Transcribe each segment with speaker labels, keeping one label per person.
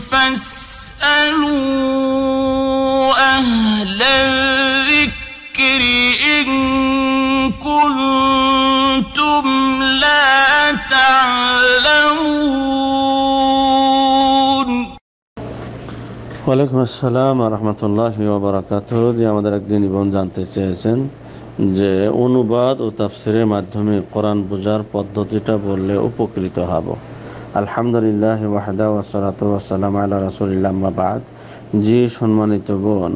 Speaker 1: ওয়ালাইকুম আসসালাম রহমতুল্লাহ বারাকাত যে আমাদের একদিন জীবন জানতে চেয়েছেন যে অনুবাদ ও তাফসিরের মাধ্যমে কোরআন বোঝার পদ্ধতিটা বললে উপকৃত হব আলহামদুলিল্লাহ ওয়াহদা ওয়াসালাত ওয়াসালাম আল্লাহ রসুলিল্লাহ বাদ জি সম্মানিত বোন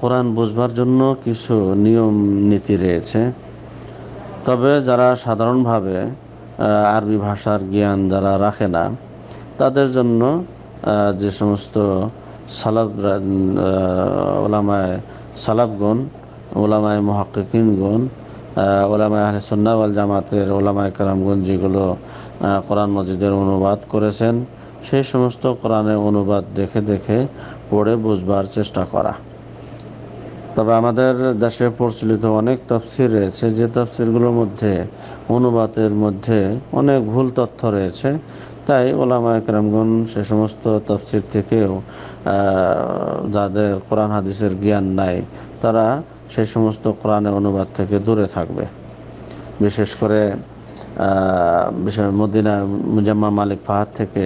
Speaker 1: কোরআন বুঝবার জন্য কিছু নিয়ম নীতি রয়েছে তবে যারা সাধারণভাবে আরবি ভাষার জ্ঞান যারা রাখে না তাদের জন্য যে সমস্ত সালাব ওলামায় সালাবগণ ওলামায় মহাকিনগণ ওলামা আহ সন্নাওয়াল জামাতের ওলামা কালামগঞ্জ যেগুলো কোরআন মসজিদের অনুবাদ করেছেন সেই সমস্ত কোরআনের অনুবাদ দেখে দেখে পড়ে বুঝবার চেষ্টা করা তবে আমাদের দেশে প্রচলিত অনেক তাফসির রয়েছে যে তাফসিরগুলোর মধ্যে অনুবাদের মধ্যে অনেক ভুল তথ্য রয়েছে তাই ওলামা একরামগণ সে সমস্ত তফসির থেকেও যাদের কোরআন হাদিসের জ্ঞান নাই তারা সে সমস্ত কোরআনে অনুবাদ থেকে দূরে থাকবে বিশেষ করে মদিনা মুজাম্মা মালিক ফাহাদ থেকে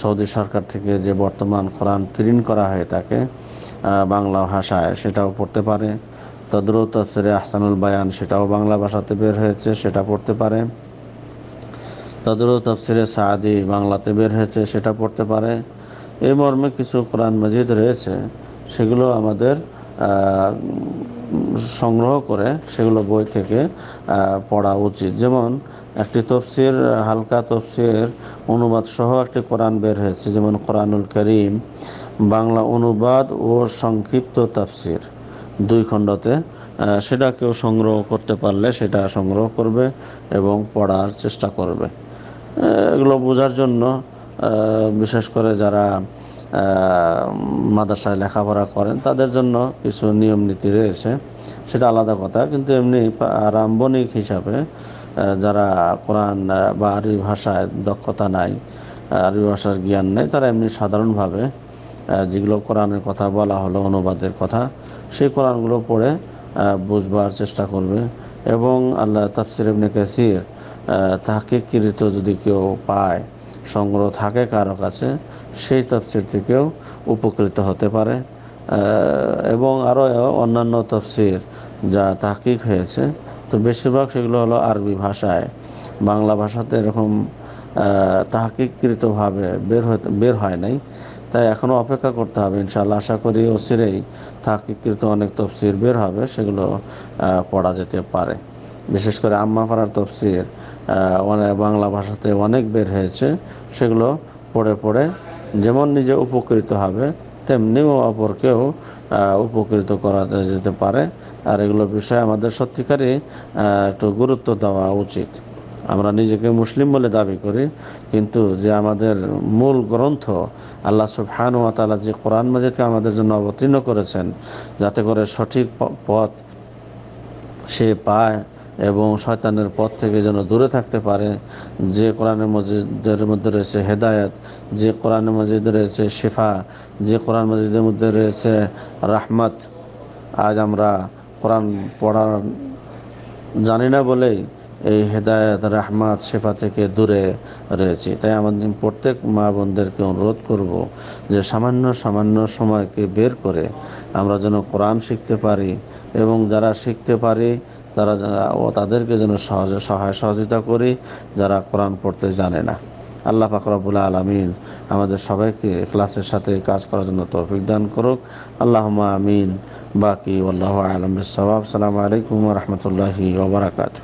Speaker 1: সৌদি সরকার থেকে যে বর্তমান কোরআন প্রিন্ট করা হয় তাকে বাংলা ভাষায় সেটাও পড়তে পারে তদ্রত তসরে আহসানুল বায়ান সেটাও বাংলা ভাষাতে বের হয়েছে সেটা পড়তে পারে তদ্র তফসিরে সাহাদি বাংলাতে বের হয়েছে সেটা পড়তে পারে এই মর্মে কিছু কোরআন মজিদ রয়েছে সেগুলো আমাদের সংগ্রহ করে সেগুলো বই থেকে পড়া উচিত যেমন একটি তফসির হালকা তফসির অনুবাদ সহ একটি কোরআন বের হয়েছে যেমন কোরআনুল করিম বাংলা অনুবাদ ও সংক্ষিপ্ত তাফসির দুই খণ্ডতে সেটা কেউ সংগ্রহ করতে পারলে সেটা সংগ্রহ করবে এবং পড়ার চেষ্টা করবে এগুলো বোঝার জন্য বিশেষ করে যারা মাদাসায় লেখাপড়া করেন তাদের জন্য কিছু নিয়ম নীতি রয়েছে সেটা আলাদা কথা কিন্তু এমনি আরম্ভনিক হিসাবে যারা কোরআন বা আরবি ভাষায় দক্ষতা নাই আরবি ভাষার জ্ঞান নেই তারা এমনি সাধারণভাবে যেগুলো কোরআনের কথা বলা হলো অনুবাদের কথা সেই কোরআনগুলো পড়ে বুঝবার চেষ্টা করবে এবং আল্লাহ তাফসির এমনি কাসির কৃত যদি কেউ পায় সংগ্রহ থাকে কারো কাছে সেই তফসির থেকেও উপকৃত হতে পারে এবং আরও অন্যান্য তফসির যা তাহকিক হয়েছে তো বেশিরভাগ সেগুলো হলো আরবি ভাষায় বাংলা ভাষাতে এরকম তাহকিককৃতভাবে বের হতে বের হয় নাই তাই এখনও অপেক্ষা করতে হবে ইনশাল্লাহ আশা করি অচিরেই তাহকিককৃত অনেক তফসির বের হবে সেগুলো পড়া যেতে পারে বিশেষ করে আম্মা পাড়ার তফসির বাংলা ভাষাতে অনেক বের হয়েছে সেগুলো পড়ে পড়ে যেমন নিজে উপকৃত হবে তেমনিও অপরকেও উপকৃত করা যেতে পারে আর এগুলো বিষয়ে আমাদের সত্যিকারই একটু গুরুত্ব দেওয়া উচিত আমরা নিজেকে মুসলিম বলে দাবি করি কিন্তু যে আমাদের মূল গ্রন্থ আল্লাহ সুবহান ওয়া তালা যে কোরআন মজিদকে আমাদের জন্য অবতীর্ণ করেছেন যাতে করে সঠিক পথ সে পায় এবং শয়তানের পথ থেকে যেন দূরে থাকতে পারে যে কোরআনের মসজিদের মধ্যে রয়েছে হেদায়ত যে কোরআনের মসজিদে রয়েছে শেফা যে কোরআন মসজিদের মধ্যে রয়েছে রাহমত আজ আমরা কোরআন পড়ার জানি না বলেই এই হেদায়ত রাহমাত সেফা থেকে দূরে রয়েছি তাই আমাদের প্রত্যেক মা বোনদেরকে অনুরোধ করব যে সামান্য সামান্য সময়কে বের করে আমরা যেন কোরআন শিখতে পারি এবং যারা শিখতে পারি তারা ও তাদেরকে যেন সহজে সহায় সহযোগিতা করি যারা কোরআন পড়তে জানে না আল্লাহ ফাকরাবুল আলমিন আমাদের সবাইকে ক্লাসের সাথে কাজ করার জন্য তৌফিক দান করুক আল্লাহ আমিন বাকি আল্লাহ আলম সবাব সালাম আলাইকুম রহমতুল্লাহি ওবরাকাতু